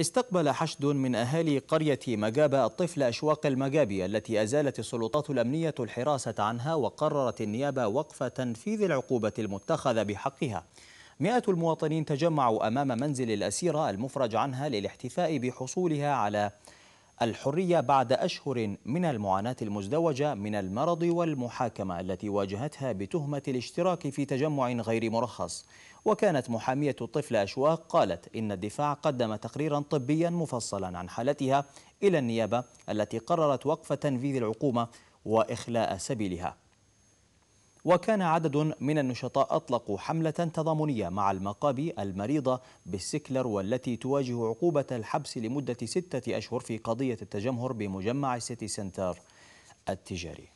استقبل حشد من أهالي قرية مجابة الطفل أشواق المجابي التي أزالت السلطات الأمنية الحراسة عنها وقررت النيابة وقف تنفيذ العقوبة المتخذة بحقها مئة المواطنين تجمعوا أمام منزل الأسيرة المفرج عنها للاحتفاء بحصولها على الحرية بعد أشهر من المعاناة المزدوجة من المرض والمحاكمة التي واجهتها بتهمة الاشتراك في تجمع غير مرخص وكانت محامية الطفل أشواق قالت إن الدفاع قدم تقريرا طبيا مفصلا عن حالتها إلى النيابة التي قررت وقف تنفيذ العقومة وإخلاء سبيلها وكان عدد من النشطاء أطلقوا حملة تضامنية مع المقابي المريضة بالسكلر والتي تواجه عقوبة الحبس لمدة ستة أشهر في قضية التجمهر بمجمع سيتي سنتر التجاري